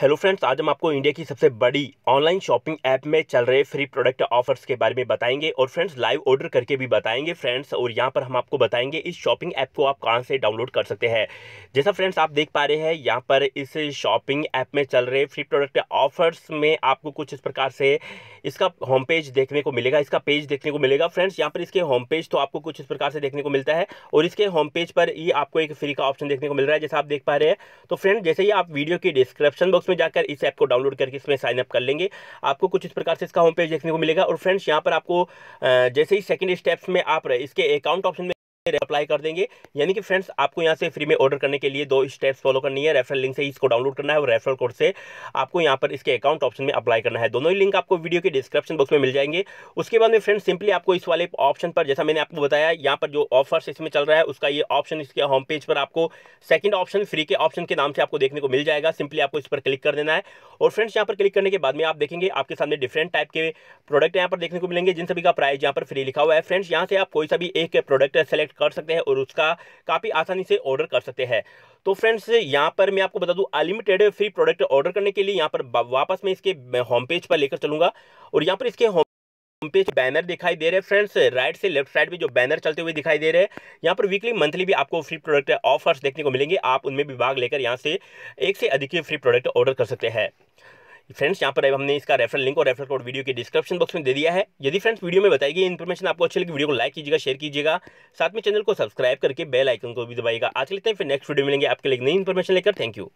hello friends आज हम आपको इंडिया की सबसे बड़ी ऑनलाइन शॉपिंग ऐप में चल रहे फ्री प्रोडक्ट ऑफर्स के बारे में बताएंगे और फ्रेंड्स लाइव ऑर्डर करके भी बताएंगे फ्रेंड्स और यहां पर हम आपको बताएंगे इस शॉपिंग ऐप को आप कहां से डाउनलोड कर सकते हैं जैसा फ्रेंड्स आप देख पा रहे हैं यहां पर इस शॉपिंग ऐप में चल रहे फ्री प्रोडक्ट ऑफर्स में आपको कुछ इस प्रकार से इसका होम पेज देखने को मिलेगा इसका पेज देखने को मिलेगा फ्रेंड्स यहाँ पर इसके होम पेज तो आपको कुछ इस प्रकार से देखने को मिलता है और इसके होम पेज पर ही आपको एक फ्री का ऑप्शन देखने को मिल रहा है जैसा आप देख पा रहे हैं तो फ्रेंड जैसे ही आप वीडियो की डिस्क्रिप्शन बॉक्स उसमें जाकर इस ऐप को डाउनलोड करके इसमें साइनअप कर लेंगे आपको कुछ इस प्रकार से इसका होम पेज देखने को मिलेगा और फ्रेंड्स यहाँ पर आपको जैसे ही सेकेंड स्टेप्स में आप रहे इसके अकाउंट ऑप्शन में अप्लाई कर देंगे यानी कि फ्रेंड्स आपको यहाँ से फ्री में ऑर्डर करने के लिए दो स्टेप्स फॉलो करनी है रेफरल लिंक से इसको डाउनलोड करना है और रेफरल कोड से आपको यहाँ पर इसके अकाउंट ऑप्शन में अप्लाई करना है दोनों ही लिंक आपको वीडियो के डिस्क्रिप्शन बॉक्स में मिल जाएंगे उसके बाद में फ्रेंड्स सिंपली आपको इस वाले ऑप्शन पर जैसा मैंने आपको बताया यहाँ पर जो ऑफर्स इसमें चल रहा है उसका ये ऑप्शन इसके होम पेज पर आपको सेकंड ऑप्शन फ्री के ऑप्शन के नाम से आपको देखने को मिल जाएगा सिंपली आपको इस पर क्लिक कर देना है और फ्रेंड्स यहाँ पर क्लिक करने के बाद में आप देखेंगे आपके सामने डिफरेंट टाइप के प्रोडक्ट यहाँ पर देखने को मिलेंगे जिन सभी का प्राइस यहाँ पर फ्री लिखा हुआ है फ्रेंड्स यहाँ से आप कोई सा भी एक प्रोडक्ट सेलेक्ट कर सकते हैं और उसका काफ़ी आसानी से ऑर्डर कर सकते हैं तो फ्रेंड्स यहाँ पर मैं आपको बता दूँ अनलिमिटेड फ्री प्रोडक्ट ऑर्डर करने के लिए यहाँ पर वापस मैं इसके होम पेज पर लेकर चलूँगा और यहाँ पर इसके होम पेज बैनर दिखाई दे रहे हैं फ्रेंड्स राइट से लेफ्ट साइड में जो बैनर चलते हुए दिखाई दे रहे हैं यहाँ पर वीकली मंथली भी आपको फ्री प्रोडक्ट ऑफर्स देखने को मिलेंगे आप उनमें भी भाग लेकर यहाँ से एक से अधिक फ्री प्रोडक्ट ऑर्डर कर सकते हैं फ्रेंड्स यहाँ पर हमने इसका रेफरल लिंक और रेफरल कोड वीडियो के डिस्क्रिप्शन बॉक्स में दे दिया है यदि फ्रेंड्स वीडियो में बताएगी इन्फॉर्मेशन आपको अच्छी लगी वीडियो को लाइक कीजिएगा शेयर कीजिएगा साथ में चैनल को सब्सक्राइब करके बेल आइकन को भी दबाएगा आज लेते हैं फिर नेक्स्ट वीडियो मिलेंगे आपके लिए नई इन्फॉर्मेशन लेकर थैंक यू